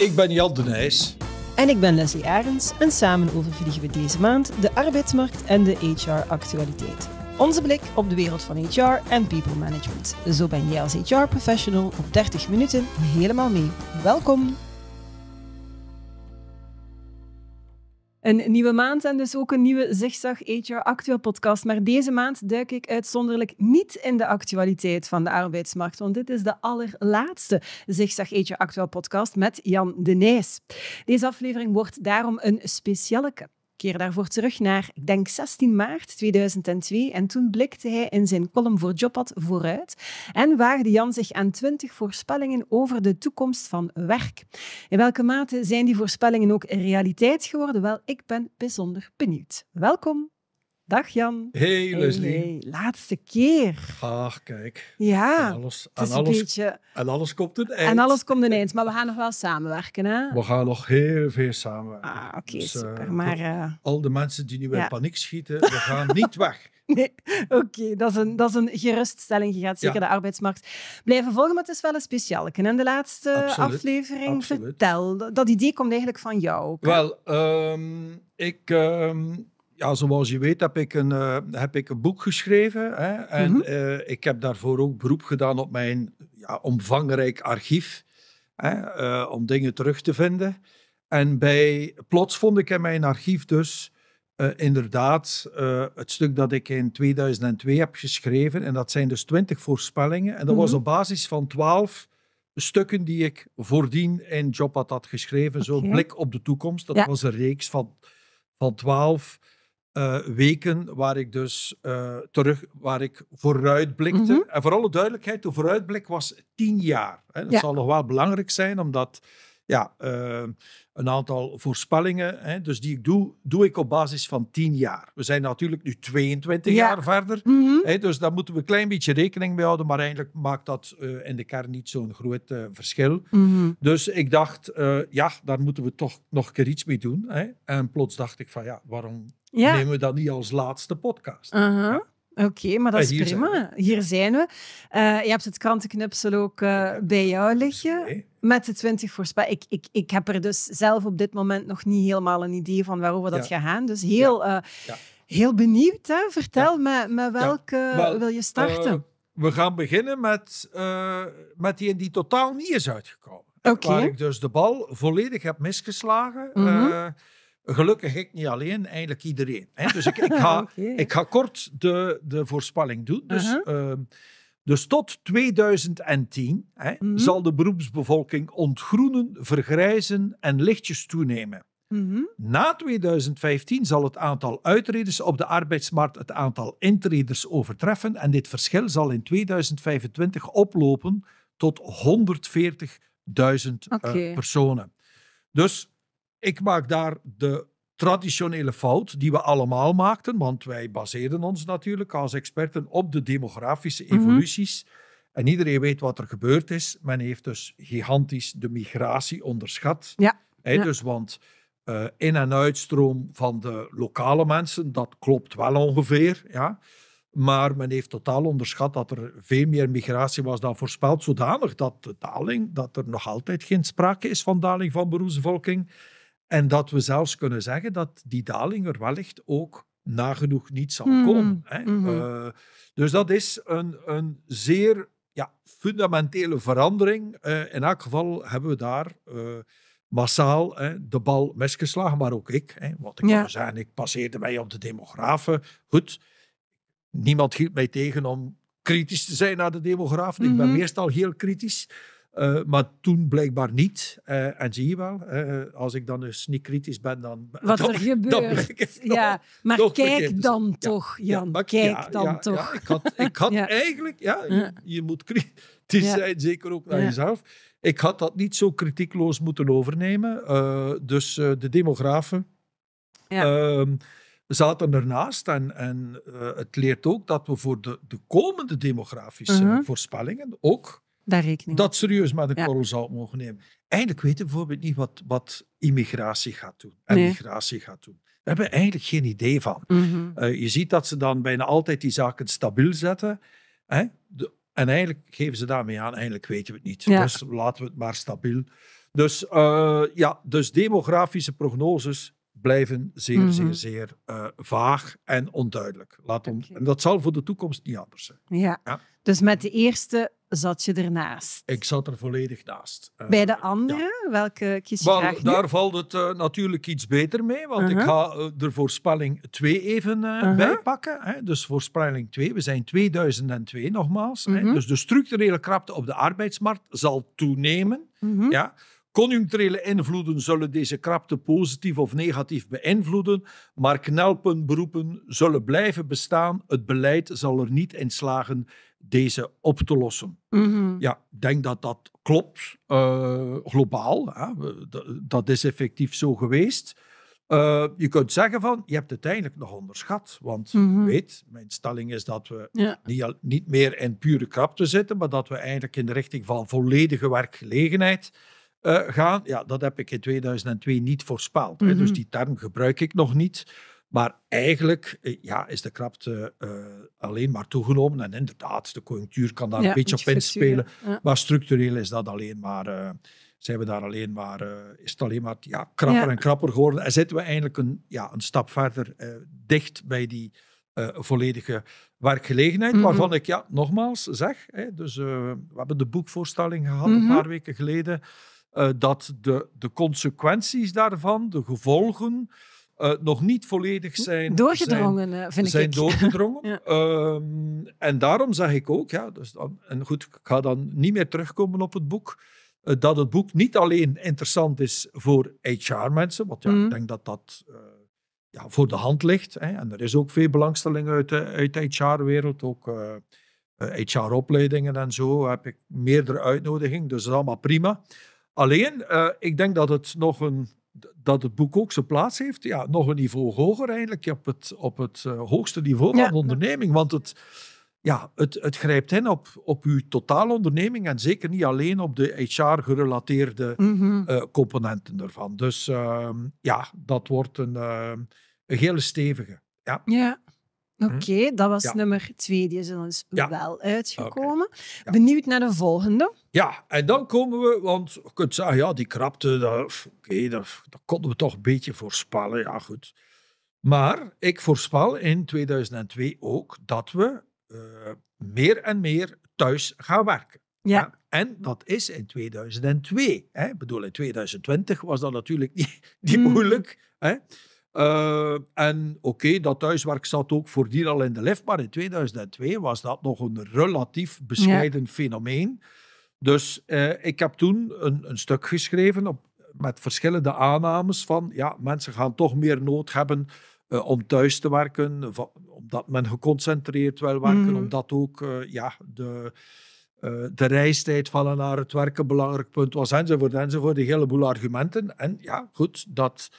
Ik ben Jan de Denijs. En ik ben Leslie Arends en samen overvliegen we deze maand de arbeidsmarkt en de HR-actualiteit. Onze blik op de wereld van HR en people management. Zo ben jij als HR-professional op 30 minuten helemaal mee. Welkom! Een nieuwe maand en dus ook een nieuwe Zigzag HR Actueel podcast. Maar deze maand duik ik uitzonderlijk niet in de actualiteit van de arbeidsmarkt, want dit is de allerlaatste Zigzag HR Actueel podcast met Jan Denijs. Deze aflevering wordt daarom een specialeke keer daarvoor terug naar, ik denk, 16 maart 2002. En toen blikte hij in zijn column voor Jobpad vooruit en waagde Jan zich aan 20 voorspellingen over de toekomst van werk. In welke mate zijn die voorspellingen ook realiteit geworden? Wel, ik ben bijzonder benieuwd. Welkom Dag Jan. Hey Leslie. Laatste keer. Ach, kijk. Ja. en alles, aan alles, beetje... En alles komt een eind. En alles komt een eind, maar we gaan nog wel samenwerken. Hè? We gaan nog heel veel samenwerken. Ah, oké, dus, eh, super. maar, eh, Al de mensen die nu ja. in paniek schieten, we gaan niet weg. Nee, oké, dat, is een, dat is een geruststelling. Je gaat zeker de arbeidsmarkt blijven volgen, maar het is wel een speciaal. En de laatste aflevering, vertel. Dat idee komt eigenlijk van jou. wel, ehm, ik... Ehm, ja, zoals je weet heb ik een, eh, heb ik een boek geschreven. Hè, en mhm. eh, ik heb daarvoor ook beroep gedaan op mijn ja, omvangrijk archief. Hè, eh, om dingen terug te vinden. En bij, plots vond ik in mijn archief dus inderdaad het stuk dat ik in 2002 heb geschreven. En dat zijn dus twintig voorspellingen. En dat was mhm. op basis van 12 stukken die ik voordien in Job had, geschreven. Okay. Zo'n blik op de toekomst. Dat was een reeks van, van 12 eh, weken waar ik dus eh, terug, waar ik vooruitblikte. Mhm. En voor alle duidelijkheid, de vooruitblik was tien jaar. Hè. Dat zal nog wel belangrijk zijn, omdat ja, ehm, een aantal voorspellingen. Hè, dus die ik doe, doe ik op basis van 10 jaar. We zijn natuurlijk nu 22 jaar verder. Mhm. hè, dus daar moeten we een klein beetje rekening mee houden. Maar eigenlijk maakt dat eh, in de kern niet zo'n groot eh, verschil. Mhm. Dus ik dacht, eh, ja, daar moeten we toch nog een keer iets mee doen. Hè. En plots dacht ik van, ja, waarom nemen we dat niet als laatste podcast? Uh-huh. Oké, maar dat is prima. hier zijn we. je hebt het krantenknipsel ook bij jou liggen. Met de 20 voorspellingen. Ik, ik, ik heb er dus zelf op dit moment nog niet helemaal een idee van waarover dat ja. gaat gaan. Dus heel, eh, heel benieuwd. Hè? Vertel me, met welke wil je starten? Eh, we gaan beginnen met, uh, met die die totaal niet is uitgekomen. Okay. Waar ik dus de bal volledig heb misgeslagen. Mhm. Gelukkig ik niet alleen, eigenlijk iedereen. Hè? Dus ik, ik, ga, ik ga kort de, de voorspelling doen. Dus mhm. ehm, dus tot 2010 hè, mhm. zal de beroepsbevolking ontgroenen, vergrijzen en lichtjes toenemen. Mhm. Na 2015 zal het aantal uitreders op de arbeidsmarkt het aantal intreders overtreffen en dit verschil zal in 2025 oplopen tot 140.000 eh, personen. Dus ik maak daar de traditionele fout die we allemaal maakten, want wij baseerden ons natuurlijk als experten op de demografische mhm. evoluties. En iedereen weet wat er gebeurd is. Men heeft dus gigantisch de migratie onderschat. Ja. Dus want eh, in- en uitstroom van de lokale mensen, dat klopt wel ongeveer. Ja. Maar men heeft totaal onderschat dat er veel meer migratie was dan voorspeld. Zodanig dat de daling, dat er nog altijd geen sprake is van daling van beroepsvolking. En dat we zelfs kunnen zeggen dat die daling er wellicht ook nagenoeg niet zal hmm. komen. Hè. Mhm. Eh, dus dat is een, een zeer ja, fundamentele verandering. Eh, in elk geval hebben we daar eh, massaal hè, de bal misgeslagen, maar ook ik. Hè, want ik ja. kan zeggen, ik passeerde mij op de demografen. Goed, niemand hield mij tegen om kritisch te zijn naar de demografen. Ik ben mhm. meestal heel kritisch. Eh, maar toen blijkbaar niet. Eh, en zie je wel, eh, als ik dan eens niet kritisch ben, dan. Wat er gebeurt. ja, maar kijk dan toch, Jan. kijk dan toch. ik had, ik eigenlijk, ja, je, moet kritisch zijn, zeker ook naar jezelf. Ik had dat niet zo kritiekloos moeten overnemen. dus de demografen. Ehm, zaten ernaast. En, en het leert ook dat we voor de, de komende demografische mhm. voorspellingen ook dat serieus met de korrel zout mogen nemen. Eigenlijk weten we bijvoorbeeld niet wat, wat immigratie gaat doen en migratie gaat doen. We hebben eigenlijk geen idee van. Mhm. Eh, je ziet dat ze dan bijna altijd die zaken stabiel zetten. Hè? en eigenlijk geven ze daarmee aan, eigenlijk weten we het niet. Dus laten we het maar stabiel. Dus, eh, ja, dus demografische prognoses blijven zeer, mhm. zeer, zeer eh, vaag en onduidelijk. Laat En dat zal voor de toekomst niet anders zijn. Ja. ja. Dus met de eerste zat je ernaast? Ik zat er volledig naast. Eh, bij de andere? Welke kies je Wel, Daar valt het eh, natuurlijk iets beter mee, want ik uh-huh. ga uh, eh, voorspelling 2 even -huh. bijpakken. Hè. Dus voorspelling 2, we zijn 2002 nogmaals. Hè. Uh-huh. Dus de structurele krapte op de arbeidsmarkt zal toenemen. Uh-huh. ja. Conjuncturele invloeden zullen deze krapte positief of negatief beïnvloeden, maar beroepen zullen blijven bestaan. Het beleid zal er niet in slagen deze op te lossen. Mm-hmm. Ja, ik denk dat dat klopt, uh, globaal. Hè. Dat is effectief zo geweest. Eh, je kunt zeggen van, je hebt het uiteindelijk nog onderschat. Want je mm-hmm. weet, mijn stelling is dat we niet, al, niet, meer in pure krapte zitten, maar dat we eigenlijk in de richting van volledige werkgelegenheid eh, gaan. Ja, dat heb ik in 2002 niet voorspeld. hè, dus mm-hmm. die term gebruik ik nog niet. Maar eigenlijk eh, ja, is de krapte eh, alleen maar toegenomen. En inderdaad, de conjunctuur kan daar een beetje op inspelen. Ja. Maar structureel is dat alleen maar, uh, zijn we daar alleen maar, is het alleen maar ja, krapper en krapper geworden. En zitten we eigenlijk een, ja, een stap verder dicht bij die volledige werkgelegenheid. Mhm. Waarvan ik ja, nogmaals zeg, hè, dus, we hebben de boekvoorstelling gehad een mhm. paar weken geleden. dat de, de consequenties daarvan, de gevolgen eh, nog niet volledig zijn... Doorgedrongen, zijn, eh, vind doorgedrongen. Ehm, en daarom zeg ik ook, ja, dus en goed, ik ga dan niet meer terugkomen op het boek, eh, dat het boek niet alleen interessant is voor HR-mensen, want ja, ik mm. denk dat dat ja, voor de hand ligt. Hè, en er is ook veel belangstelling uit de, uit de HR-wereld, ook... HR-opleidingen en zo heb ik meerdere uitnodigingen, dus dat is allemaal prima. Alleen, ik denk dat het nog een dat het boek ook zijn plaats heeft. Ja, nog een niveau hoger eigenlijk, op het, op het eh, hoogste niveau van de onderneming. Want het, ja, het, het grijpt in op, op uw totale onderneming en zeker niet alleen op de HR-gerelateerde mhm. eh, componenten ervan. Dus ehm, ja, dat wordt een, eh, een hele stevige. Ja. ja. Hm? Oké, dat was nummer twee. Die is dus wel uitgekomen. Benieuwd naar de volgende. Ja, en dan komen we, want je kunt zeggen, ja, die krapte, dat, dat, konden we toch een beetje voorspellen. Ja, goed. Maar ik voorspel in 2002 ook dat we eh, meer en meer thuis gaan werken. Ja. En dat is in 2002. Hè? Ik bedoel, in 2020 was dat natuurlijk niet, hmm. moeilijk. Hè? Eh, en oké, dat thuiswerk zat ook voordien al in de lift, maar in 2002 was dat nog een relatief bescheiden fenomeen. Dus eh, ik heb toen een, een stuk geschreven op, met verschillende aannames van ja, mensen gaan toch meer nood hebben eh, om thuis te werken, omdat men geconcentreerd wil werken, mhm. omdat ook ja, de, de reistijd van naar het werk een belangrijk punt was, enzovoort, enzovoort. Een heleboel argumenten. En ja, goed, dat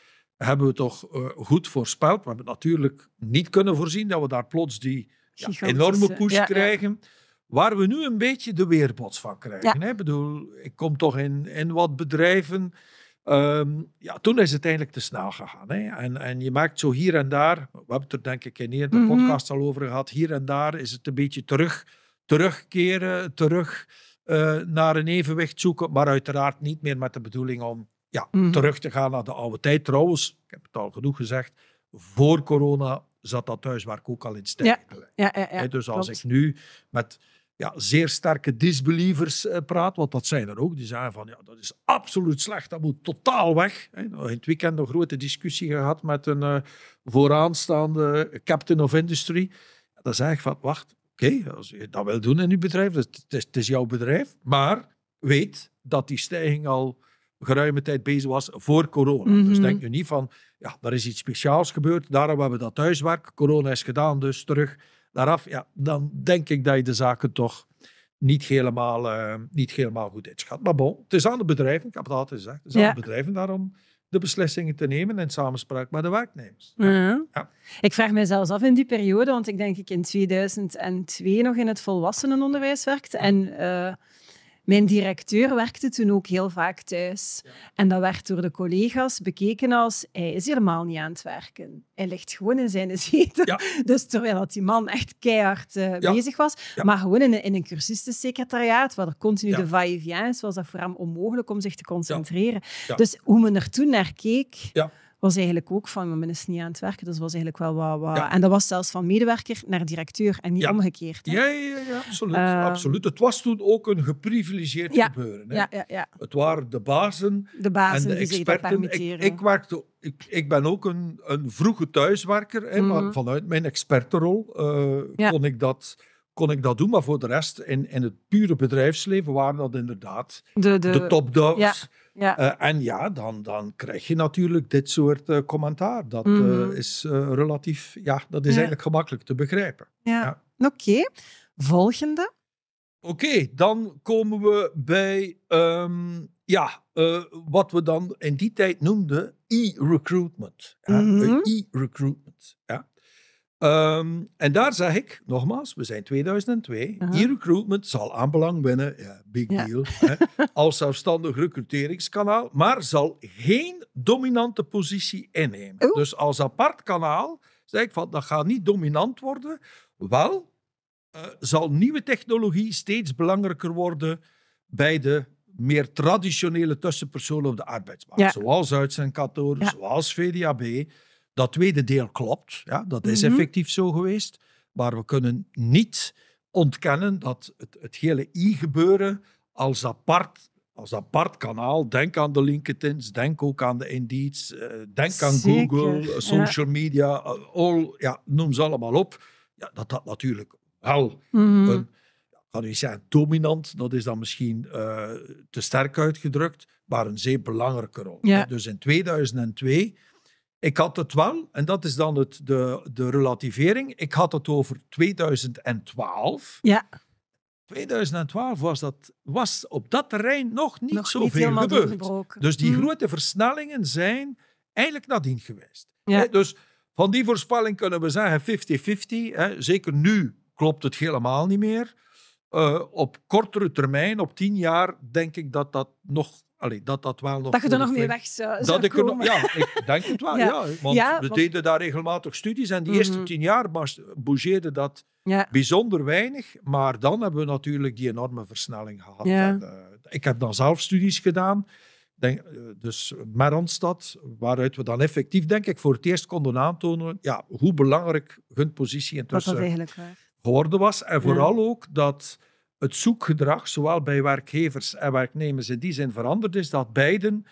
hebben we toch eh, goed voorspeld. We hebben natuurlijk niet kunnen voorzien dat we daar plots die enorme push krijgen. Waar we nu een beetje de weerbots van krijgen. Ik bedoel, ik kom toch in, wat bedrijven. Ehm, ja, toen is het eigenlijk te snel gegaan. Hè? En, en je merkt zo hier en daar, we hebben het er denk ik in eerder mm podcast al over gehad, hier en daar is het een beetje terug, terugkeren, terug eh, naar een evenwicht zoeken, maar uiteraard niet meer met de bedoeling om ja, mhm. terug te gaan naar de oude tijd. Trouwens, ik heb het al genoeg gezegd, voor corona zat dat thuiswerk ook al in stijging Dus als ik nu met ja, zeer sterke disbelievers eh, praat, want dat zijn er ook, die zeggen van ja, dat is absoluut slecht, dat moet totaal weg. In het weekend een grote discussie gehad met een eh, vooraanstaande captain of industry. Dan zeg ik van wacht, oké, als je dat wil doen in je bedrijf, het het is jouw bedrijf, maar weet dat die stijging al geruime tijd bezig was voor corona. Dus mhm. denk je niet van, ja, er is iets speciaals gebeurd, daarom hebben we dat thuiswerk, corona is gedaan, dus terug daaraf. Ja, dan denk ik dat je de zaken toch niet helemaal, uh, niet helemaal goed inschat. Maar bon, het is aan de bedrijven, ik heb het altijd gezegd, het is aan de bedrijven daarom de beslissingen te nemen in samenspraak met de werknemers. Ja. Ik vraag me zelfs af in die periode, want ik denk ik in 2002 nog in het volwassenenonderwijs werkte en... Eh, mijn directeur werkte toen ook heel vaak thuis. En dat werd door de collega's bekeken als hij is helemaal niet aan het werken. Hij ligt gewoon in zijn zetel. Dus terwijl dat die man echt keihard eh, bezig was. Maar gewoon in, in een cursistensecretariaat, waar er continu de va et is, was, dat voor hem onmogelijk om zich te concentreren. Dus hoe men er toen naar keek was eigenlijk ook van, we is niet aan het werken, dus was eigenlijk wel wat... wat. Ja. En dat was zelfs van medewerker naar directeur en niet omgekeerd. Hè? Ja, ja, ja, absoluut, eh, absoluut. Het was toen ook een geprivilegeerd gebeuren. Hè? Ja, ja, Het waren de bazen, de bazen en de experten. Ik, ik, werkte, ik, ik ben ook een, een vroege thuiswerker, hè, maar mhm. vanuit mijn expertenrol eh, kon ik dat kon ik dat doen. Maar voor de rest, in, in het pure bedrijfsleven waren dat inderdaad de, de, topdogs. Ja, eh, en ja, dan, dan krijg je natuurlijk dit soort eh, commentaar. Dat mhm. eh, is relatief, ja, dat is eigenlijk gemakkelijk te begrijpen. Ja, oké. Volgende. Oké, dan komen we bij ehm, ja, wat we dan in die tijd noemden e-recruitment. Mhm. E-recruitment. Ja. Ehm, en daar zeg ik, nogmaals, we zijn 2002. Uh E-recruitment zal aanbelang winnen. Ja, big deal. Hè, als zelfstandig recruteringskanaal. Maar zal geen dominante positie innemen. Dus als apart kanaal zeg ik van, dat gaat niet dominant worden. Wel eh, zal nieuwe technologie steeds belangrijker worden bij de meer traditionele tussenpersonen op de arbeidsmarkt. Zoals uitzendkantoren, zoals VDAB. Dat tweede deel klopt, ja, dat is mhm. effectief zo geweest. Maar we kunnen niet ontkennen dat het, het hele i-gebeuren als apart als apart kanaal. Denk aan de LinkedIn's, denk ook aan de Indeeds, eh, denk aan Google, social media, eh, all, ja, noem ze allemaal op. Ja, dat dat natuurlijk wel mhm. een, kan u zeggen, dominant, dat is dan misschien eh, te sterk uitgedrukt, maar een zeer belangrijke rol. Ja. Dus in 2002 ik had het wel, en dat is dan het, de, de relativering, ik had het over 2012. Ja. 2012 was, dat, was op dat terrein nog niet zoveel niet gebeurd. Dus die hm. grote versnellingen zijn eigenlijk nadien geweest. Ja. dus van die voorspelling kunnen we zeggen 50-50. Zeker nu klopt het helemaal niet meer. Eh, op kortere termijn, op tien jaar, denk ik dat dat nog dat dat wel nog... Dat je er nog mee weg zou, dat ik Er nog, ja, ik denk het wel, ja. want we deden daar regelmatig studies en die mhm. eerste tien jaar bougeerde dat bijzonder weinig. Maar dan hebben we natuurlijk die enorme versnelling gehad. En, eh, ik heb dan zelf studies gedaan, denk, eh, dus Meranstad, waaruit we dan effectief, denk ik, voor het eerst konden aantonen ja, hoe belangrijk hun positie intussen geworden was. En vooral ook dat het zoekgedrag, zowel bij werkgevers en werknemers, in die zin veranderd is dat beiden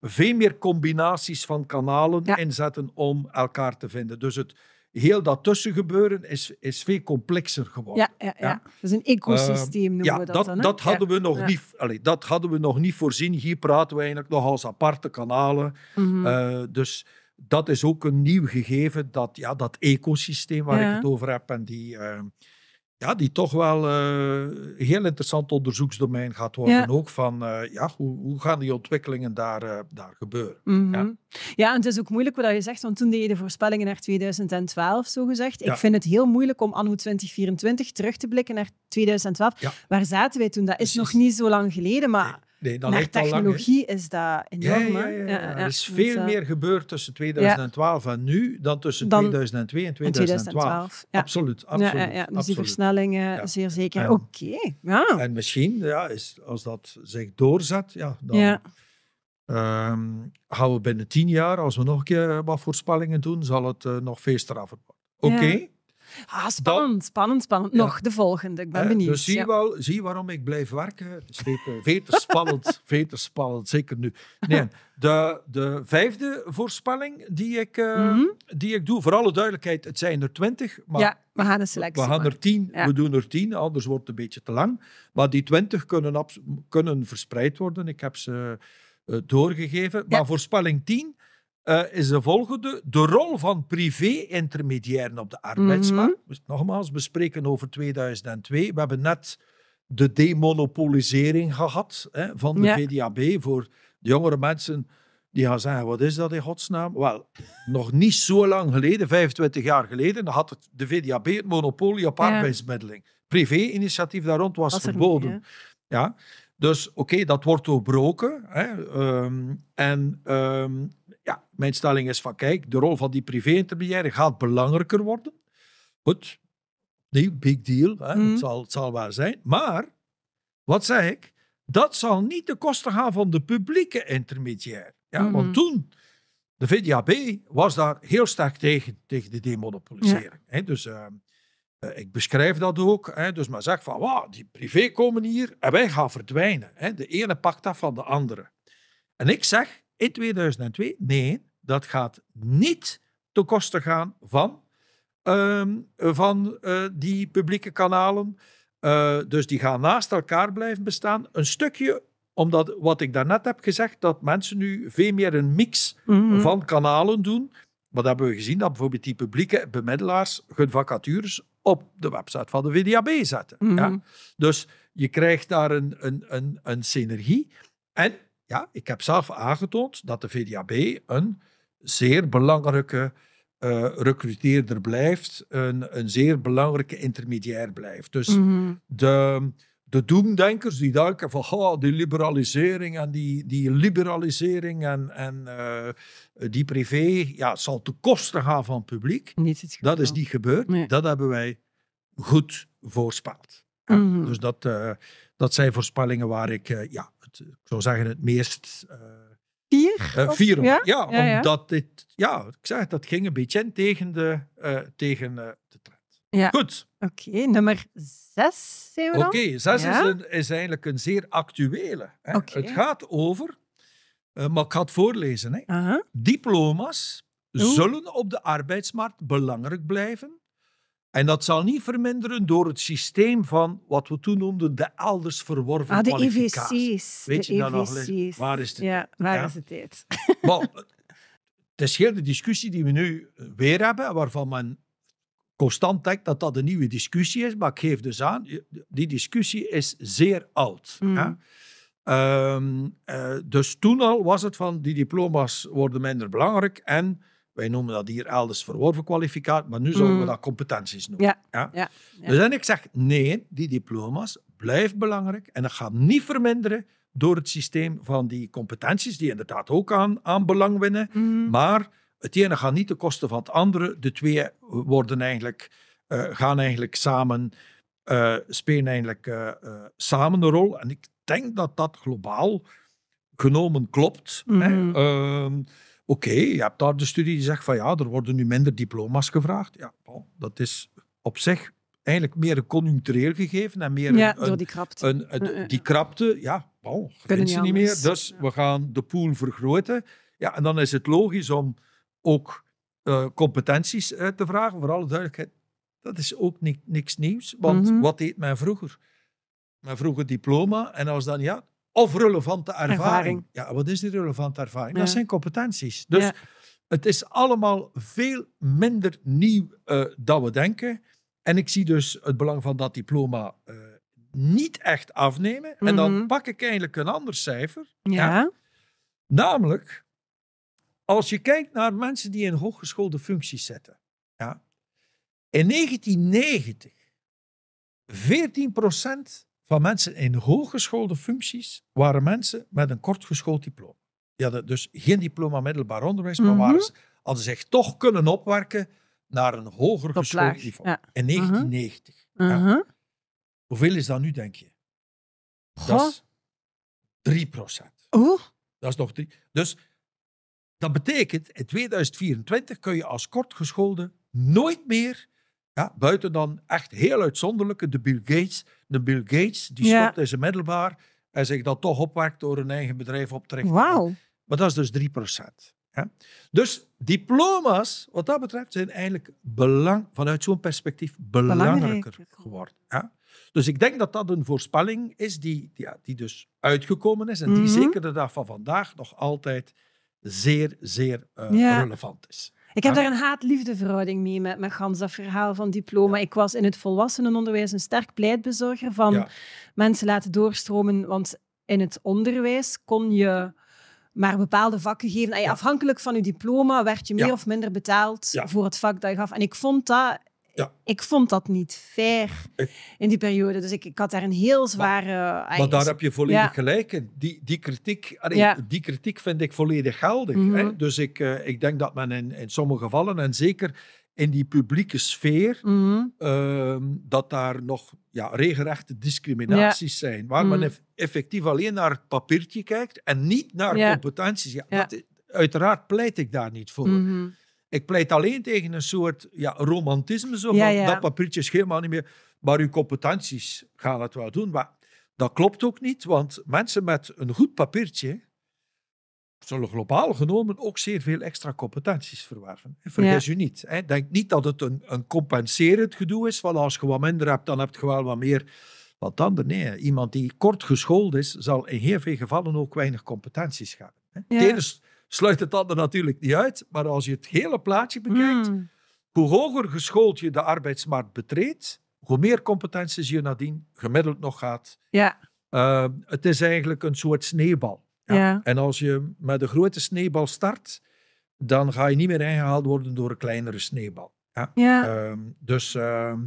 veel meer combinaties van kanalen inzetten om elkaar te vinden. Dus het heel dat tussengebeuren is, is veel complexer geworden. Ja, ja, ja. dat is een ecosysteem ehm, noemen we dat, dat dan. Dat hadden, we nog niet, allee, dat hadden we nog niet voorzien. Hier praten we eigenlijk nog als aparte kanalen. Mm dus dat is ook een nieuw gegeven, dat, ja, dat ecosysteem waar ik het over heb en die... Ehm, ja, die toch wel een eh, heel interessant onderzoeksdomein gaat worden. Ook van eh, ja, hoe, hoe gaan die ontwikkelingen daar, eh, daar gebeuren? Mhm. ja. ja. en het is ook moeilijk wat je zegt, want toen deed je de voorspellingen naar 2012, zo gezegd. Ik vind het heel moeilijk om anno 2024 terug te blikken naar 2012. Waar zaten wij toen? Dat is nog niet zo lang geleden, maar Nee, dat technologie is dat enorm. Ja, ja, ja, er is veel eh, meer gebeurd tussen 2012 en nu dan tussen 2002 en 2012. absoluut, absoluut. Ja, Dus die versnelling zeer zeker. Oké. Ja. En misschien, ja, is, als dat zich doorzet, ja, dan um, gaan we binnen tien jaar, als we nog een keer wat voorspellingen doen, zal het eh, nog veel straffer Oké. Ah, spannend, spannend, spannend. Nog de volgende, ik ben eh, benieuwd. Dus zie, wel, zie waarom ik blijf werken. Het is veter, spannend, spannend, zeker nu. Nee, de, de vijfde voorspelling die ik, eh, mhm. die ik doe, voor alle duidelijkheid, het zijn er twintig. Maar ja, we gaan een selectie We gaan er tien, we doen er tien, anders wordt het een beetje te lang. Maar die twintig kunnen, kunnen verspreid worden. Ik heb ze eh, doorgegeven. Maar voorspelling tien eh, is de volgende. De rol van privé-intermediairen op de arbeidsmarkt. Mm Nogmaals, we spreken over 2002. We hebben net de demonopolisering gehad hè, van de VDAB voor de jongere mensen die gaan zeggen, wat is dat in godsnaam? Wel, nog niet zo lang geleden, 25 jaar geleden, had het, de VDAB het monopolie op ja. arbeidsmiddeling. Privé-initiatief daar rond was, verboden. ja. Dus oké, dat wordt doorbroken. Hè. Ehm, en ehm, ja, mijn stelling is van kijk, de rol van die privé intermediairen gaat belangrijker worden. Goed, nee, big deal, Het, mhm. zal, het zal waar zijn. Maar, wat zeg ik? Dat zal niet de kosten gaan van de publieke intermediair. Ja, Want mhm. toen, de VDAB was daar heel sterk tegen, tegen de demonopolisering. Ja. dus ehm, eh, ik beschrijf dat ook. hè dus men zegt van, wow, die privé komen hier en wij gaan verdwijnen. hè de ene pakt dat van de andere. En ik zeg, in 2002. Nee, dat gaat niet ten koste gaan van, ehm, van eh, die publieke kanalen. Eh, dus die gaan naast elkaar blijven bestaan. Een stukje omdat wat ik daarnet heb gezegd, dat mensen nu veel meer een mix mhm. van kanalen doen. Wat hebben we gezien? Dat bijvoorbeeld die publieke bemiddelaars hun vacatures op de website van de WDAB zetten. ja? Mhm. Dus je krijgt daar een, een, een, een synergie. En ja, ik heb zelf aangetoond dat de VDAB een zeer belangrijke uh, recruteerder blijft, een, een zeer belangrijke intermediair blijft. Dus mhm. de, de doemdenkers die denken van oh, die liberalisering en die, die liberalisering en, en eh, die privé, ja, zal te kosten gaan van het publiek. dat is niet gebeurd. Dat hebben wij goed voorspeld. Mhm. Dus dat, eh, dat zijn voorspellingen waar ik, ja, eh, ik zou zeggen, het meest. Eh, vier? Eh, vier ja? omdat dit, ja, ik zeg, dat ging een beetje in tegen de, tegen, de trend. Ja. Goed. Oké, nummer zes zijn we Oké, zes is, een, is, eigenlijk een zeer actuele. Hè. Het gaat over, maar ik ga het voorlezen. Hè. Diploma's zullen op de arbeidsmarkt belangrijk blijven en dat zal niet verminderen door het systeem van wat we toen noemden de elders verworven ah, de IVC's. E Weet je dan nog? E waar is het? ja, Waar is het Maar, het is heel de discussie die we nu eh, weer hebben, waarvan men constant denkt dat dat een nieuwe discussie is. Maar ik geef dus aan, die discussie is zeer oud. Mm. Ehm, eh, dus toen al was het van die diploma's worden minder belangrijk en wij noemen dat hier elders verworven kwalificaat, maar nu zouden we mm. dat competenties noemen. Ja. Ja? ja. Dus ik zeg, nee, die diploma's blijven belangrijk en dat gaat niet verminderen door het systeem van die competenties, die inderdaad ook aan, aan belang winnen, mm. maar het ene gaat niet ten koste van het andere. De twee worden eigenlijk, eh, gaan eigenlijk samen, eh, spelen eigenlijk eh, samen een rol. En ik denk dat dat globaal genomen klopt. Mm. Oké, je hebt daar de studie die zegt van ja, er worden nu minder diploma's gevraagd. Ja, bon, dat is op zich eigenlijk meer een conjunctureel gegeven en meer ja, een, door die krapte. die krapte, ja, bon, Kunnen niet, niet meer. Dus we gaan de pool vergroten. Ja, en dan is het logisch om ook eh, competenties uit te vragen. Voor alle duidelijkheid, dat is ook niks nieuws. Want mhm. wat deed men vroeger? Men vroeg diploma en als dan, ja, of relevante ervaring. Ja, wat is die relevante ervaring? Dat zijn competenties. Dus het is allemaal veel minder nieuw eh, dan we denken. En ik zie dus het belang van dat diploma eh, niet echt afnemen. En dan mhm. pak ik eigenlijk een ander cijfer. Ja. Namelijk, als je kijkt naar mensen die in hooggeschoolde functies zitten. Ja. In 1990, 14% van mensen in hooggeschoolde functies waren mensen met een kort geschoold diploma. Die hadden dus geen diploma middelbaar onderwijs, maar mhm. waren hadden zich toch kunnen opwerken naar een hoger Tot geschoold niveau. In 1990. Mhm. Mhm. Hoeveel is dat nu, denk je? Dat is 3 procent. Dat is nog 3. Dus dat betekent, in 2024 kun je als kortgeschoolde nooit meer buiten dan echt heel uitzonderlijke, de Bill Gates. De Bill Gates, die stopt in zijn middelbaar en zich dat toch opwerkt door een eigen bedrijf op te richten. Wauw. Maar dat is dus 3%. Ja. Dus diploma's, wat dat betreft, zijn eigenlijk belang, vanuit zo'n perspectief belangrijker, geworden. Ja. Dus ik denk dat dat een voorspelling is die, die, dus uitgekomen is en die mhm. zeker de dag van vandaag nog altijd zeer, zeer eh, relevant is. Ik heb daar een haat-liefdeverhouding mee met, met gans dat verhaal van diploma. Ik was in het volwassenenonderwijs een sterk pleitbezorger van mensen laten doorstromen, want in het onderwijs kon je maar bepaalde vakken geven. En afhankelijk van je diploma werd je meer of minder betaald voor het vak dat je gaf. En ik vond dat ja. ik vond dat niet fair in die periode. Dus ik, ik had daar een heel zware... Maar, maar daar heb je volledig gelijk in. Die, die, kritiek, allee, die kritiek vind ik volledig geldig. hè? Mhm. Dus ik, eh, ik denk dat men in, in sommige gevallen, en zeker in die publieke sfeer, mhm. ehm, dat daar nog ja, regelrechte discriminaties zijn. Waar men mhm. effectief alleen naar het papiertje kijkt en niet naar competenties. Ja, uiteraard pleit ik daar niet voor. Ik pleit alleen tegen een soort ja, romantisme. Zo ja, Dat papiertje is helemaal niet meer. Maar uw competenties gaan het wel doen. Maar dat klopt ook niet, want mensen met een goed papiertje zullen globaal genomen ook zeer veel extra competenties verwerven. Vergis ja. u niet. Hè. Denk niet dat het een, een compenserend gedoe is, van als je wat minder hebt, dan heb je wel wat meer. Want ander, nee, iemand die kort geschoold is, zal in heel veel gevallen ook weinig competenties hebben. Hè sluit het ander natuurlijk niet uit. Maar als je het hele plaatje bekijkt, hmm. hoe hoger geschoold je de arbeidsmarkt betreedt, hoe meer competenties je nadien gemiddeld nog gaat. Ja. Ehm, het is eigenlijk een soort sneeuwbal. Ja. En als je met een grote sneeuwbal start, dan ga je niet meer ingehaald worden door een kleinere sneeuwbal. Ja. ja. Ehm, dus ehm,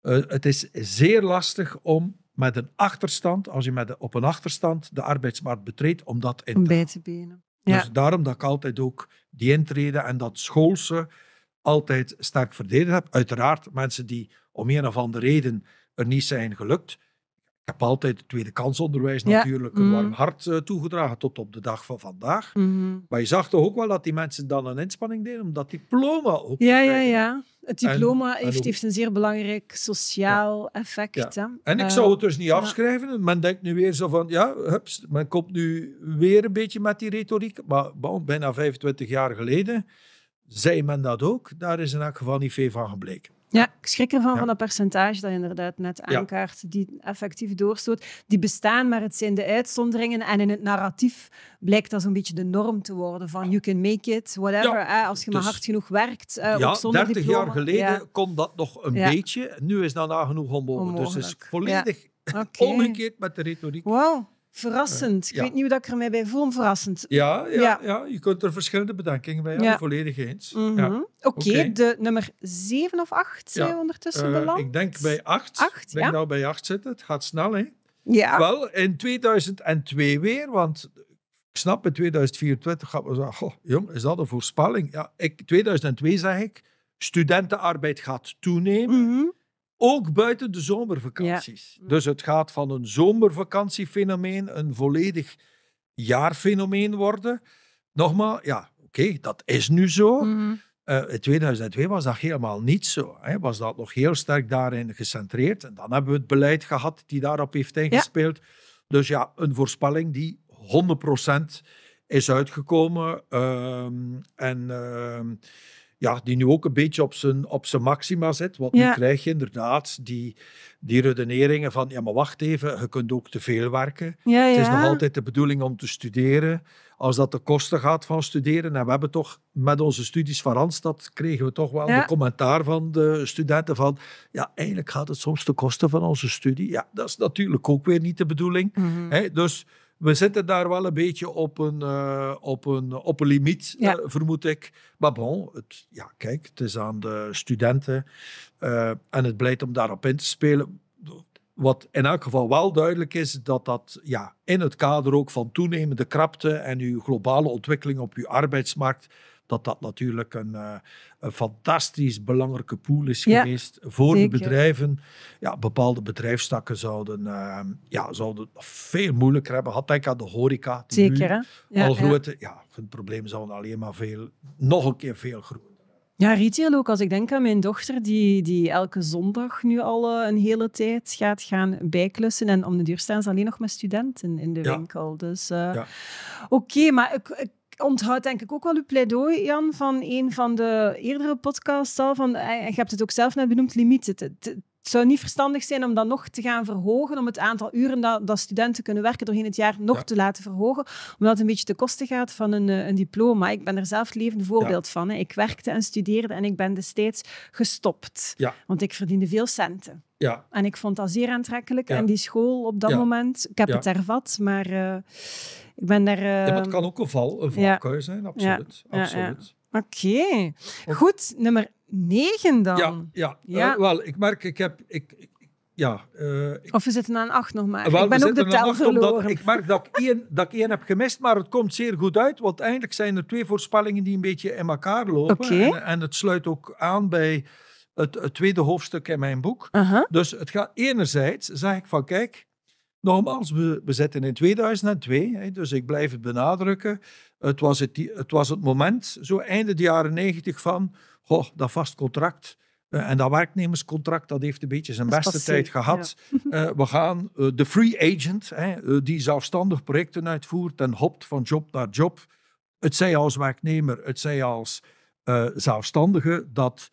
eh, het is zeer lastig om met een achterstand, als je met de, op een achterstand de arbeidsmarkt betreedt, om dat in te, te benen. Dus daarom dat ik altijd ook die intrede en dat schoolse altijd sterk verdedigd heb. Uiteraard mensen die om een of andere reden er niet zijn gelukt, heb altijd het tweede kansonderwijs ja. natuurlijk een mhm. warm hart eh, toegedragen tot op de dag van vandaag. Mhm. Maar je zag toch ook wel dat die mensen dan een inspanning deden om dat diploma ook ja, te Ja, ja, Het diploma heeft, heeft, een zeer belangrijk sociaal effect. En ik zou eh, het dus niet afschrijven. Men denkt nu weer zo van, ja, hups, men komt nu weer een beetje met die retoriek. Maar bijna 25 jaar geleden zei men dat ook. Daar is in elk geval niet veel van gebleken. Ja, ik schrik ervan van dat percentage dat je inderdaad net aankaart, die effectief doorstoot. Die bestaan, maar het zijn de uitzonderingen. En in het narratief blijkt dat zo'n beetje de norm te worden van you can make it, whatever. als je maar dus hard genoeg werkt, eh, ja, 30 jaar geleden kon dat nog een beetje. Nu is dat nagenoeg onmogelijk. onmogelijk. Dus het is volledig okay. omgekeerd met de retoriek. Wow. Verrassend. Ik weet niet hoe dat ik er mij bij voel, verrassend. Ja, ja, ja, je kunt er verschillende bedenkingen bij hebben, volledig eens. Mhm. Oké, de nummer 7 of 8 zijn eh, ondertussen eh, beland. ik denk bij 8. ik nou bij 8 zitten. Het gaat snel, hè? Ja. Wel, in 2002 weer, want ik snap, in 2024 gaan we zeggen, oh, jong, is dat een voorspelling? Ja, ik, 2002 zeg ik, studentenarbeid gaat toenemen. Mhm. Ook buiten de zomervakanties. Dus het gaat van een zomervakantiefenomeen een volledig jaarfenomeen worden. Nogmaals, ja, oké, dat is nu zo. Mhm. Eh, in 2002 was dat helemaal niet zo. Hè. Was dat nog heel sterk daarin gecentreerd. En dan hebben we het beleid gehad die daarop heeft ingespeeld. Dus ja, een voorspelling die 100% is uitgekomen. Ehm, en... Ehm, ja, die nu ook een beetje op zijn, op zijn maxima zit. Want nu krijg je inderdaad die, die redeneringen van, ja maar wacht even, je kunt ook te veel werken. Het is nog altijd de bedoeling om te studeren. Als dat de kosten gaat van studeren, en nou, we hebben toch met onze studies van Randstad, kregen we toch wel de commentaar van de studenten van, ja eigenlijk gaat het soms de kosten van onze studie. Ja, dat is natuurlijk ook weer niet de bedoeling. Mhm. dus we zitten daar wel een beetje op een, eh, op een, op een limiet, eh, vermoed ik. Maar bon, het, ja, kijk, het is aan de studenten eh, en het blijkt om daarop in te spelen. Wat in elk geval wel duidelijk is, dat dat ja, in het kader ook van toenemende krapte en uw globale ontwikkeling op uw arbeidsmarkt, dat dat natuurlijk eh, een, fantastisch belangrijke pool is geweest voor de bedrijven. Ja, bepaalde bedrijfstakken zouden, uh, ja, zouden veel moeilijker hebben Had ik aan de horeca, die zeker, nu ja, al grote... Ja, het probleem zou alleen maar veel, nog een keer veel groeien. Ja, retail ook. Als ik denk aan mijn dochter, die, die elke zondag nu al eh, een hele tijd gaat gaan bijklussen. En om de duur staan ze alleen nog met studenten in de winkel. Dus ja. oké, maar ik, onthoud denk ik ook wel uw pleidooi, Jan, van een van de eerdere podcasts al. Van, eh, je hebt het ook zelf net benoemd, limieten. Het, het zou niet verstandig zijn om dat nog te gaan verhogen, om het aantal uren dat, dat studenten kunnen werken doorheen het jaar nog te laten verhogen, omdat het een beetje te kosten gaat van een, eh, een diploma. Ik ben er zelf levend voorbeeld van. Hè. Ik werkte en studeerde en ik ben destijds gestopt, want ik verdiende veel centen. Ja. En ik vond dat zeer aantrekkelijk. En die school op dat moment, ik heb het ervat, maar eh, ik ben daar... Uh... Ja, eh, kan ook een, val, een valkuil zijn, absoluut. absoluut. Oké. Goed, nummer negen dan? Ja, eh, ja. wel, ik merk, ik heb... Ik, ja, eh, of we zitten aan acht nog maar. ik ben ook de tel verloren. Ik merk dat ik, één, dat ik één heb gemist, maar het komt zeer goed uit. Want eigenlijk zijn er twee voorspellingen die een beetje in elkaar lopen. En, en, het sluit ook aan bij het, tweede hoofdstuk in mijn boek. Dus het gaat enerzijds, zeg ik van kijk, Nogmaals, we, we zitten in 2002, dus ik blijf het benadrukken. Het was het, het was het moment, zo einde de jaren 90, van dat vast contract eh, en dat werknemerscontract, dat heeft een beetje zijn beste tijd gehad. Eh, we gaan eh, de free agent, die zelfstandig projecten uitvoert en hopt van job naar job. Het zij als werknemer, het zij als zelfstandige, dat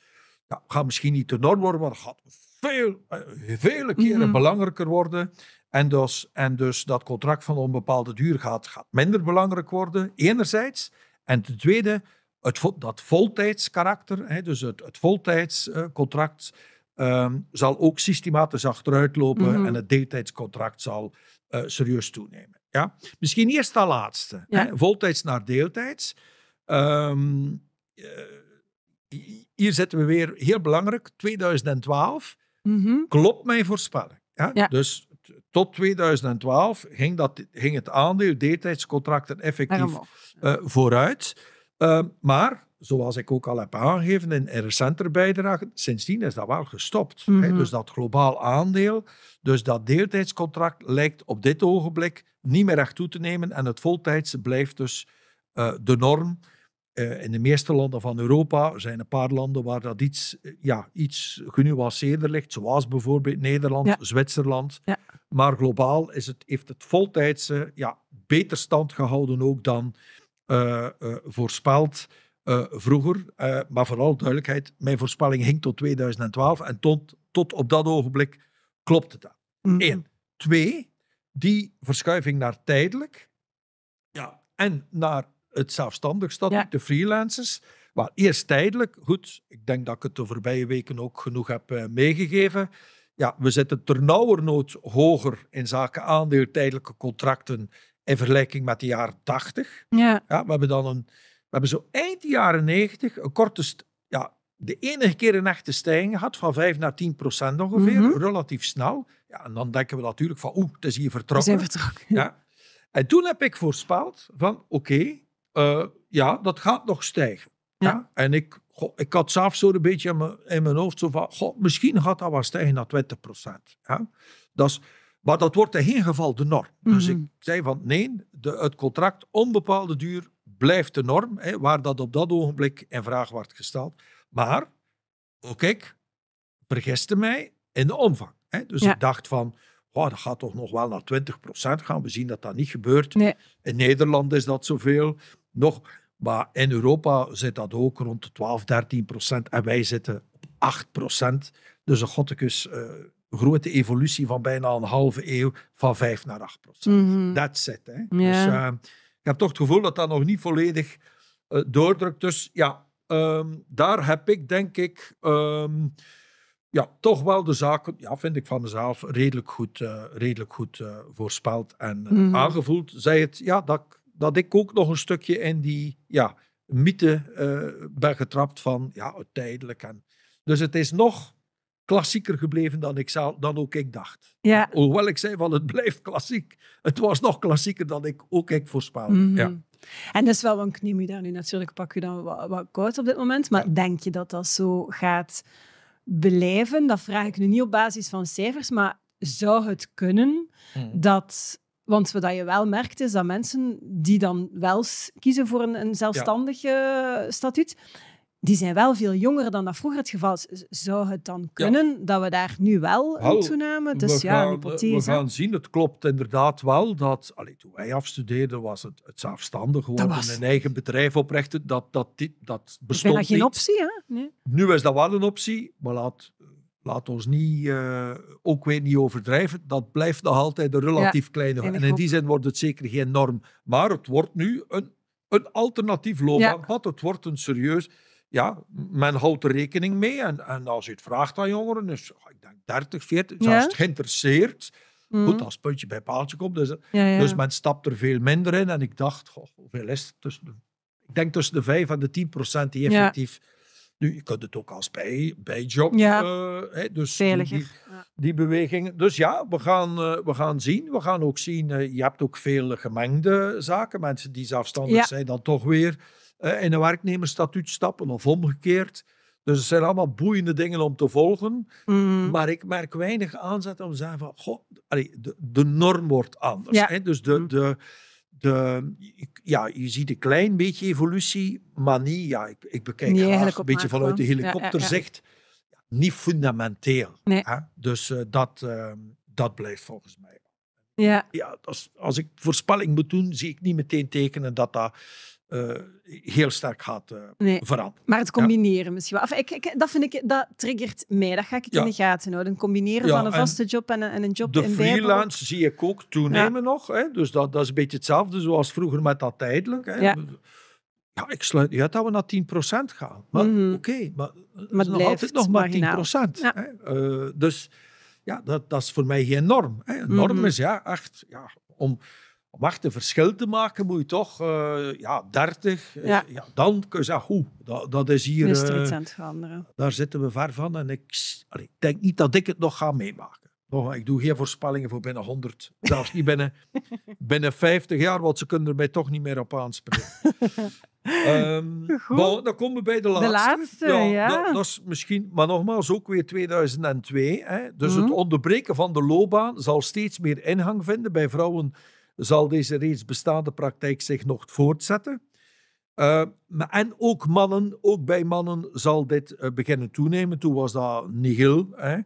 ja, gaat misschien niet de norm worden, maar gaat veel, vele keren mhm. belangrijker worden. En dus, en dus dat contract van onbepaalde duur gaat, gaat minder belangrijk worden, enerzijds. En ten tweede, dat voltijdskarakter, hè, dus het, het voltijdscontract, ehm, zal ook systematisch achteruitlopen lopen mhm. en het deeltijdscontract zal eh, serieus toenemen. Ja? Misschien eerst de laatste, hè, voltijds naar deeltijds. Ehm, eh, hier zitten we weer, heel belangrijk, 2012 mhm. klopt mijn voorspelling. Ja? Dus tot 2012 ging, dat, ging het aandeel deeltijdscontracten effectief uh, vooruit. Ehm, maar, zoals ik ook al heb aangegeven in een recenter bijdrage, sindsdien is dat wel gestopt. Mhm. Dus dat globaal aandeel, dus dat deeltijdscontract lijkt op dit ogenblik niet meer echt toe te nemen en het voltijds blijft dus eh, de norm. Eh, in de meeste landen van Europa er zijn een paar landen waar dat iets, ja, iets genuanceerder ligt, zoals bijvoorbeeld Nederland, Zwitserland. Ja. Maar globaal is het, heeft het voltijdse ja, beter stand gehouden ook dan eh, eh, voorspeld eh, vroeger. maar vooral duidelijkheid, mijn voorspelling hing tot 2012 en tot, tot op dat ogenblik klopte dat. Mm. Eén. Twee, die verschuiving naar tijdelijk ja. en naar het zelfstandig statuut, de freelancers. Maar eerst tijdelijk, goed, ik denk dat ik het de voorbije weken ook genoeg heb uh, meegegeven. Ja, we zitten ternauwernood hoger in zaken aandeel tijdelijke contracten in vergelijking met de jaren 80. Ja. ja. we hebben dan een, we hebben zo eind de jaren 90 een korte, ja, de enige keer een echte stijging gehad van 5 naar 10 procent ongeveer, mhm. relatief snel. Ja, en dan denken we natuurlijk van, oeh, het is hier vertrokken. Is vertrokken. Ja. En toen heb ik voorspeld van, oké, eh, ja, dat gaat nog stijgen. Ja. En ik, ik had zelf zo een beetje in mijn, hoofd zo van, goh, misschien gaat dat wel stijgen naar 20 procent. Ja. Dat is maar dat wordt in geen geval de norm. Dus mhm. ik zei van nee, de, het contract onbepaalde duur blijft de norm, hè, waar dat op dat ogenblik in vraag wordt gesteld. Maar, ook ik vergiste mij in de omvang. Hè. Dus ik dacht van, oh, dat gaat toch nog wel naar 20% gaan. We zien dat dat niet gebeurt. In Nederland is dat zoveel. Nog, maar in Europa zit dat ook rond de 12, 13 procent. En wij zitten op 8 procent. Dus een gottekus, uh, eh, grote evolutie van bijna een halve eeuw van 5 naar 8 procent. Mm That's it. Hè. Dus eh, ik heb toch het gevoel dat dat nog niet volledig eh, doordrukt. Dus ja, ehm, daar heb ik denk ik ehm, ja, toch wel de zaken, ja, vind ik van mezelf, redelijk goed, eh, redelijk goed voorspeld en mhm. aangevoeld. Zij het, ja, dat, dat ik ook nog een stukje in die ja, mythe ben getrapt van ja, tijdelijk. En, dus het is nog klassieker gebleven dan, ik zou, dan ook ik dacht. Ja. Hoewel ik zei van het blijft klassiek. Het was nog klassieker dan ik ook ik voorspelde. Mhm. ja. En dat is wel, een ik je daar nu natuurlijk, pak je dan wat, kort koud op dit moment. Maar denk je dat dat zo gaat blijven? Dat vraag ik nu niet op basis van cijfers, maar zou het kunnen mhm. dat want wat je wel merkt is dat mensen die dan wel kiezen voor een, een zelfstandige statuut, die zijn wel veel jonger dan dat vroeger het geval is. Zou het dan kunnen dat we daar nu wel een toename... Dus we ja, gaan, We gaan zien, het klopt inderdaad wel dat... Allee, toen wij afstudeerden was het, het zelfstandig worden, een eigen bedrijf oprichten. Dat, dat, dit, dat bestond dat geen optie, hè? Nee. Nu is dat wel een optie, maar laat, laat ons niet, eh, ook weer niet overdrijven. Dat blijft nog altijd een relatief ja, kleine... En in die zin wordt het zeker geen norm. Maar het wordt nu een, een alternatief loopbaanpad. Het wordt een serieus ja, men houdt er rekening mee. En, en als je het vraagt aan jongeren, dus ik denk 30, 40, zelfs het geïnteresseerd. Goed, mm. als puntje bij paaltje komt. Dus, dus, men stapt er veel minder in. En ik dacht, goh, hoeveel is het? ik denk tussen de 5 en de 10 procent die effectief... Nu, je kunt het ook als bij, bijjob. Ja. Eh, dus Die, die beweging. Dus ja, we gaan, eh, we gaan zien. We gaan ook zien, eh, je hebt ook veel gemengde zaken. Mensen die zelfstandig zijn dan toch weer eh, in een werknemersstatuut stappen of omgekeerd. Dus het zijn allemaal boeiende dingen om te volgen. Mm. Maar ik merk weinig aanzet om te zeggen van... Goh, de, de, norm wordt anders. Hè? Dus de, mm. de, de, ja, je ziet een klein beetje evolutie, maar niet... Ja, ik, ik bekijk het een beetje vanuit de helikopterzicht. Ja, niet fundamenteel. Hè? Dus eh, dat, ehm, dat blijft volgens mij. Ja. Ja, als, als ik voorspelling moet doen, zie ik niet meteen tekenen dat dat eh, heel sterk gaat uh, eh, veranderen. Maar het combineren misschien wel. ik, ik, dat, vind ik, dat triggert mij, dat ga ik in de gaten houden. Een Combineren van een vaste job en een, en een job de in De freelance zie ik ook toenemen nog. Hè? Dus dat, dat is een beetje hetzelfde zoals vroeger met dat tijdelijk. Hè? Ja, ik sluit niet uit dat we naar 10% gaan. Maar mhm. oké, maar, maar het blijft altijd nog maar 10%. Hè? Eh, dus ja, dat, dat, is voor mij geen norm. Hè? Een norm mhm. is ja, echt ja, om om echt een verschil te maken, moet je toch eh, ja, 30. Eh, ja. dan kun je zeggen, hoe, dat, dat is hier. Is eh, veranderen. Daar zitten we ver van. En ik denk niet dat ik het nog ga meemaken. ik doe geen voorspellingen voor binnen 100, zelfs niet binnen, binnen 50 jaar, want ze kunnen er mij toch niet meer op aanspreken. um, dan komen we bij de laatste. De laatste, ja. Dat, is misschien, maar nogmaals, ook weer 2002. Hè. Dus het mhm. onderbreken van de loopbaan zal steeds meer ingang vinden bij vrouwen zal deze reeds bestaande praktijk zich nog voortzetten. Uh, en ook mannen, ook bij mannen zal dit eh, beginnen toenemen. Toen was dat nihil. Hè.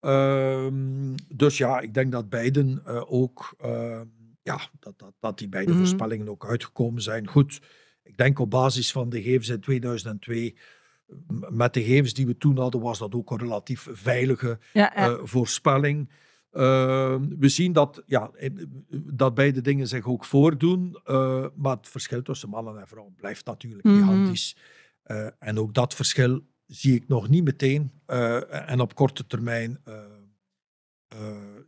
Ehm, dus ja, ik denk dat beiden eh, ook, ehm, ja, dat, dat, dat die beide mhm. voorspellingen ook uitgekomen zijn. Goed, ik denk op basis van de gegevens in 2002 met de gegevens die we toen hadden, was dat ook een relatief veilige voorspelling. Ehm, we zien dat, ja, dat beide dingen zich ook voordoen, eh, maar het verschil tussen mannen en vrouwen blijft natuurlijk mm gigantisch. Eh, en ook dat verschil zie ik nog niet meteen eh, en op korte termijn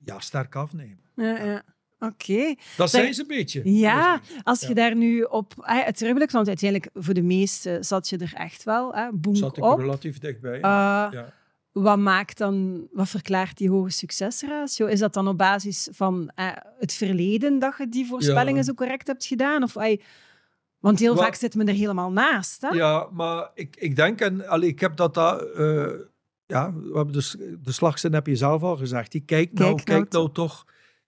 ja, sterk afnemen. Ja, ja. Oké. Dat zijn ze een beetje. Ja, als je daar nu op... Het want uiteindelijk voor de meeste zat je er echt wel hè, boem zat ik relatief dichtbij. Ja wat maakt dan, wat verklaart die hoge succesratio? Is dat dan op basis van eh, het verleden dat je die voorspellingen zo correct hebt gedaan? Of, want heel vaak zit men er helemaal naast. Hè? Ja, maar ik, ik denk, en allee, ik heb dat dat. Eh, ja, we hebben dus, de slagzin heb je zelf al gezegd. Die nou, kijk nou, kijk, nou, toch.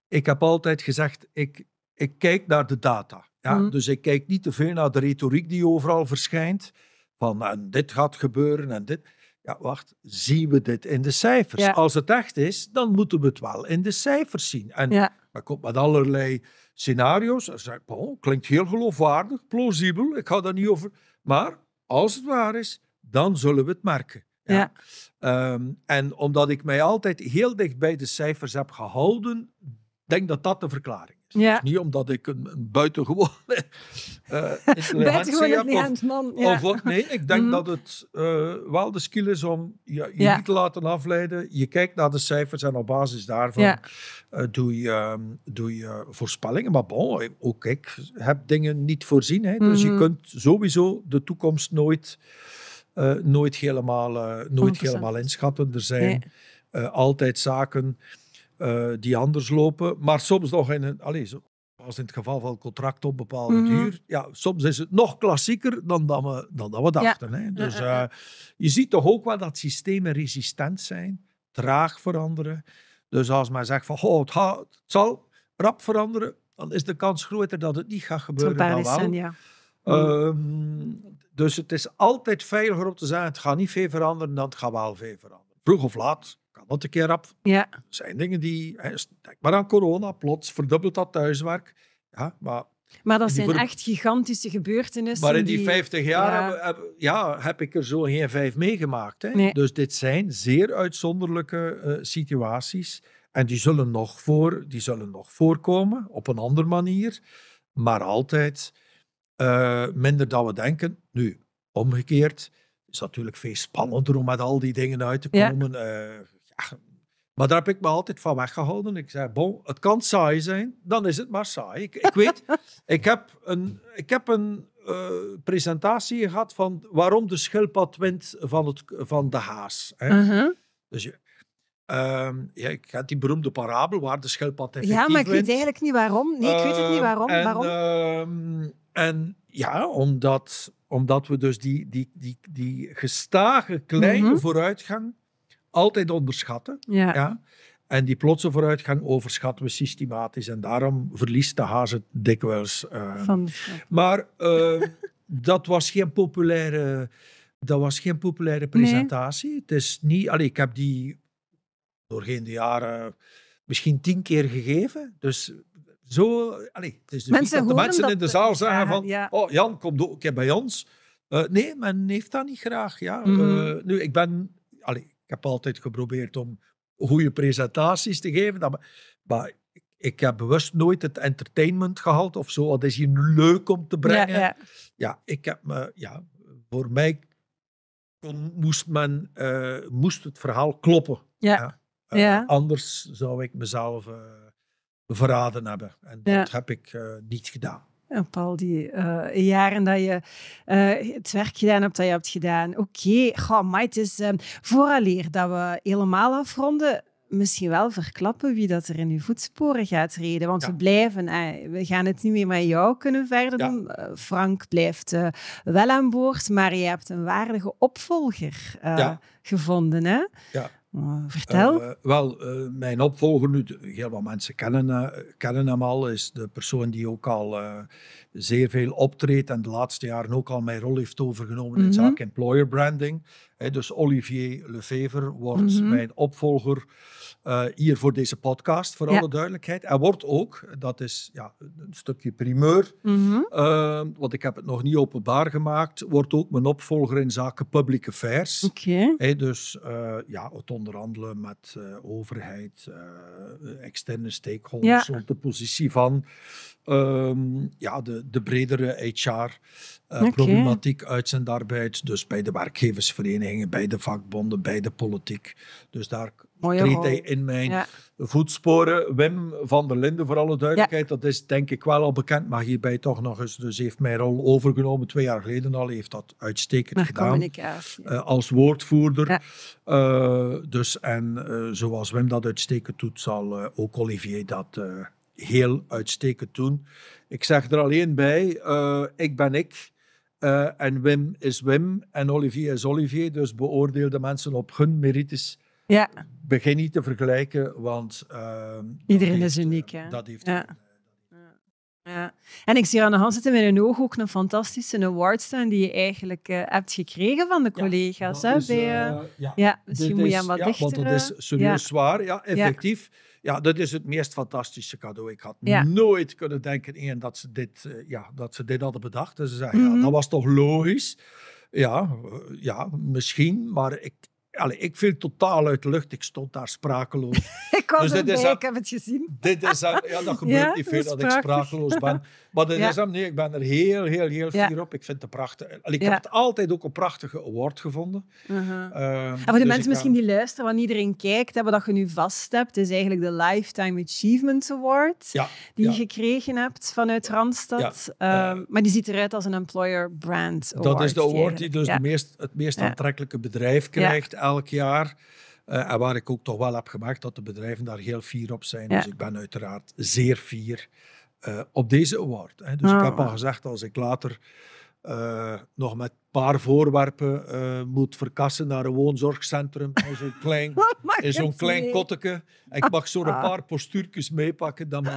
Ik heb altijd gezegd, ik, ik kijk naar de data. Ja? Mhm. Dus ik kijk niet te veel naar de retoriek die overal verschijnt. Van en dit gaat gebeuren en dit ja, wacht, zien we dit in de cijfers? Als het echt is, dan moeten we het wel in de cijfers zien. En ja. komt met allerlei scenario's. En oh, klinkt heel geloofwaardig, plausibel, ik ga daar niet over. Maar als het waar is, dan zullen we het merken. Ja. Ehm, en omdat ik mij altijd heel dicht bij de cijfers heb gehouden, denk dat dat de verklaring is. niet omdat ik een, een buitengewoon eh, uh, Of, man, ja. of nee, ik denk mhm. dat het eh, wel de skill is om je, niet te laten afleiden. Je kijkt naar de cijfers en op basis daarvan eh, doe, je, ehm, doe je voorspellingen. Maar bon, ook ik heb dingen niet voorzien. Hè. Dus je mhm. kunt sowieso de toekomst nooit, nooit, helemaal, nooit helemaal inschatten. Er zijn... altijd zaken eh, die anders lopen. Maar soms nog in een. Allez, als in het geval van contract op bepaalde mhm. duur. Ja, soms is het nog klassieker dan we, dan dat we dachten. Hè? Dus eh, je ziet toch ook wel dat systemen resistent zijn, traag veranderen. Dus als men zegt van oh, het, gaat, zal rap veranderen, dan is de kans groter dat het niet gaat gebeuren. dan wel. Zijn, ja. Ehm, dus het is altijd veiliger om te zeggen: het gaat niet veel veranderen dan het gaat wel veel veranderen. Vroeg of laat want dat een keer af. Ja. Er zijn dingen die... Denk maar aan corona, plots verdubbelt dat thuiswerk. Ja, maar... Maar dat zijn echt gigantische gebeurtenissen. Maar in die, vijftig 50 jaar ja. Heb, ik er zo geen vijf meegemaakt. Hè? Dus dit zijn zeer uitzonderlijke eh, situaties. En die zullen, nog voor, die zullen nog voorkomen, op een andere manier. Maar altijd eh, minder dan we denken. Nu, omgekeerd, is natuurlijk veel spannender om met al die dingen uit te komen. Ja. Eh, maar daar heb ik me altijd van weggehouden. Ik zei, bon, het kan saai zijn, dan is het maar saai. Ik, weet, ik heb een, ik heb een eh, presentatie gehad van waarom de schildpad wint van, het, van de haas. Hè? Uh-huh. Dus je, Um, ja, ik had die beroemde parabel waar de schildpad effectief Ja, maar ik weet eigenlijk niet waarom. Nee, ik weet het niet ehm, waarom. en, waarom? Ehm, en ja, omdat, omdat we dus die, die, die, die gestage kleine mhm. vooruitgang altijd onderschatten. Ja. En die plotse vooruitgang overschatten we systematisch. En daarom verliest de haas dikwijls. Uh. maar eh, dat was geen populaire... Dat was geen populaire presentatie. Het is niet... Allee, ik heb die doorheen de jaren misschien tien keer gegeven. Dus zo... Allee, het is dus dat de mensen in de zaal zeggen van... Oh, Jan, kom ook bij ons. Eh, nee, men heeft dat niet graag. Ja. Mhm. nu, ik ben... Allee, ik heb altijd geprobeerd om goede presentaties te geven. Dat, maar ik heb bewust nooit het entertainment gehaald of zo. Wat is hier leuk om te brengen? Ja, ja. ja ik heb me, ja, voor mij moest, men, eh, moest het verhaal kloppen. Ja. ja. Eh, anders zou ik mezelf eh, verraden hebben. En dat heb ik niet gedaan op al die eh, jaren dat je eh, het werk gedaan hebt dat je hebt gedaan. Oké, ga maar het is ehm, vooral leer dat we helemaal afronden, misschien wel verklappen wie dat er in uw voetsporen gaat reden. Want we blijven, eh, we gaan het niet meer met jou kunnen verder doen. Frank blijft wel aan boord, maar je hebt een waardige opvolger gevonden. Hè? Ja. Eh, vertel. Eh, wel, eh, mijn opvolger nu, heel wat mensen kennen, kennen hem al, is de persoon die ook al zeer veel optreedt en de laatste jaren ook al mijn rol heeft overgenomen in mhm. zaken employer branding dus Olivier Lefever wordt mhm. mijn opvolger eh, hier voor deze podcast, voor alle duidelijkheid. En wordt ook, dat is ja, een stukje primeur, mm want ik heb het nog niet openbaar gemaakt, wordt ook mijn opvolger in zaken public affairs. Okay. dus eh, ja, het onderhandelen met eh, overheid, externe stakeholders, op de positie van Ehm, ja, de, de bredere HR-problematiek eh, uh, uit zijn arbeid. Dus bij de werkgeversverenigingen, bij de vakbonden, bij de politiek. Dus daar treedt hij in mijn voetsporen. Wim van der Linden, voor alle duidelijkheid, dat is denk ik wel al bekend, maar hierbij toch nog eens. Dus heeft mijn rol overgenomen twee jaar geleden al, heeft dat uitstekend gedaan. Uh, als woordvoerder. Ja. Eh, dus en zoals Wim dat uitstekend doet, zal ook Olivier dat heel uitstekend doen. Ik zeg er alleen bij, eh, ik ben ik. Eh, en Wim is Wim en Olivier is Olivier. Dus beoordeel de mensen op hun merites. Ja. Begin niet te vergelijken, want... Eh, iedereen is uniek, hè? Dat heeft... Ja. Ja. En ik zie aan de hand zitten met een oog ook een fantastische award staan die je eigenlijk hebt gekregen van de collega's. Ja, hè, ja. ja. misschien Dit moet je hem wat ja, Want dat is serieus zwaar, ja, effectief ja, dat is het meest fantastische cadeau. Ik had nooit kunnen denken één, dat, ze dit, eh, ja, dat ze dit hadden bedacht. En dus ze zei ja, mhm. dat was toch logisch? Ja, eh, ja misschien, maar ik, Allee, ik viel totaal uit de lucht. Ik stond daar sprakeloos. ik was dus erbij, ik heb het gezien. Dit is, ja, dat gebeurt niet veel dat ik sprakeloos ben. Maar dat is hem, nee, ik ben er heel, heel, heel fier op. Ik vind het prachtig. Ik heb het altijd ook een prachtige award gevonden. Uh en voor de dus mensen misschien eh, die luisteren, want iedereen kijkt, hebben dat je nu vast hebt, is eigenlijk de Lifetime Achievement Award die je gekregen hebt vanuit Randstad. Ehm, eh, maar die ziet eruit als een employer brand award. Dat is de award die dus de meest, het meest aantrekkelijke bedrijf krijgt elk jaar. Eh, en waar ik ook toch wel heb gemaakt dat de bedrijven daar heel fier op zijn. Dus ik ben uiteraard zeer fier eh, op deze award. Hè. Dus ik ah. heb al gezegd, als ik later eh, nog met paar voorwerpen eh, moet verkassen naar een woonzorgcentrum. In zo'n klein, oh in zo'n klein kotteke. Ik mag zo'n een ah. paar postuurtjes meepakken, dan,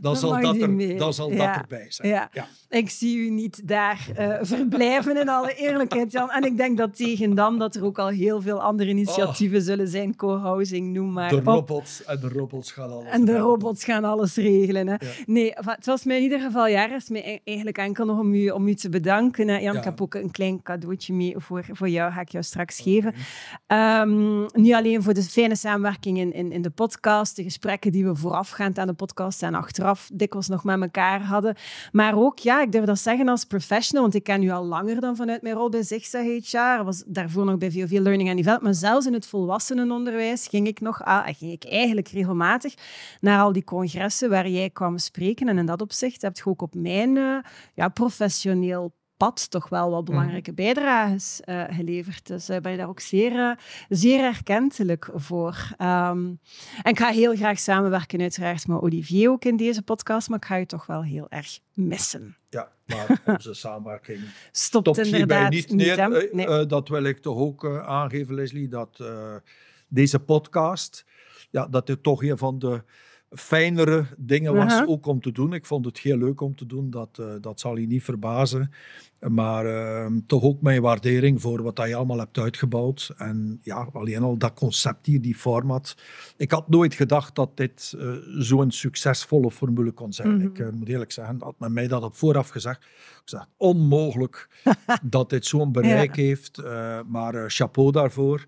dan zal, dat, er, dan zal dat erbij zijn. Ja. Ik zie u niet daar eh, verblijven, in alle eerlijkheid, Jan. En ik denk dat tegen dan dat er ook al heel veel andere initiatieven oh. zullen zijn. Co-housing, noem maar de robots, En eh, de robots gaan alles En de regelen. robots gaan alles regelen. Hè. Nee, het was mij in ieder geval jaren. maar is e- eigenlijk enkel nog om u, om u te bedanken. Hè. Jan, ik heb ook een klein een cadeautje mee voor, voor jou, ga ik jou straks geven. Ehm, niet alleen voor de fijne samenwerking in, in, de podcast, de gesprekken die we voorafgaand aan de podcast en achteraf dikwijls nog met elkaar hadden, maar ook, ja, ik durf dat zeggen als professional, want ik ken u al langer dan vanuit mijn rol bij Zigzag HR, was daarvoor nog bij VOV Learning and Development, maar zelfs in het volwassenenonderwijs ging ik nog, ging ik eigenlijk regelmatig naar al die congressen waar jij kwam spreken. En in dat opzicht heb je ook op mijn eh, ja, professioneel pad toch wel wat mhm. belangrijke bijdrages uh, geleverd. Dus uh, ben je daar ook zeer, eh, zeer erkentelijk voor. Ehm, en ik ga heel graag samenwerken uiteraard met Olivier ook in deze podcast, maar ik ga je toch wel heel erg missen. Ja, maar onze samenwerking stopt, stopt inderdaad niet, niet neer. dat wil ik toch ook aangeven, Leslie, dat deze podcast, ja, dat dit toch een van de fijnere dingen was ook om te doen. Ik vond het heel leuk om te doen, dat, eh, dat zal je niet verbazen. Maar ehm, toch ook mijn waardering voor wat je allemaal hebt uitgebouwd. En ja, alleen al dat concept hier, die format. Ik had nooit gedacht dat dit eh, zo'n succesvolle formule kon zijn. Mhm. Ik eh, moet eerlijk zeggen, had men mij dat op vooraf gezegd. Ik zei, onmogelijk dat dit zo'n bereik heeft. maar chapeau daarvoor.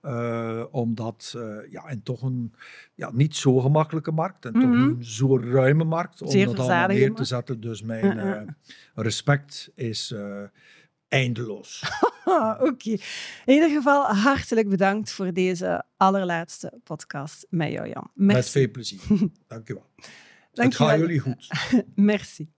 Eh, omdat, uh, ja, en toch een ja, niet zo gemakkelijke markt. En toch mhm. een zo ruime markt om dat allemaal neer te zetten. Dus mijn eh, respect is eindeloos. Oké. In ieder geval, hartelijk bedankt voor deze allerlaatste podcast met jou, Jan. Met veel plezier. Dank je wel. Dank het gaat jullie goed. Merci.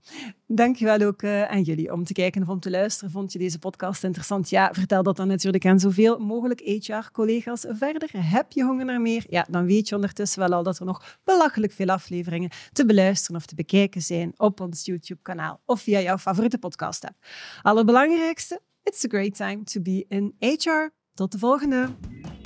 wel ook eh, aan jullie om te kijken of om te luisteren. Vond je deze podcast interessant? Ja, vertel dat dan natuurlijk aan zoveel mogelijk HR-collega's verder. Heb je honger naar meer? Ja, dan weet je ondertussen wel al dat er nog belachelijk veel afleveringen te beluisteren of te bekijken zijn op ons YouTube-kanaal of via jouw favoriete podcast-app. Allerbelangrijkste, it's a great time to be in HR. Tot de volgende!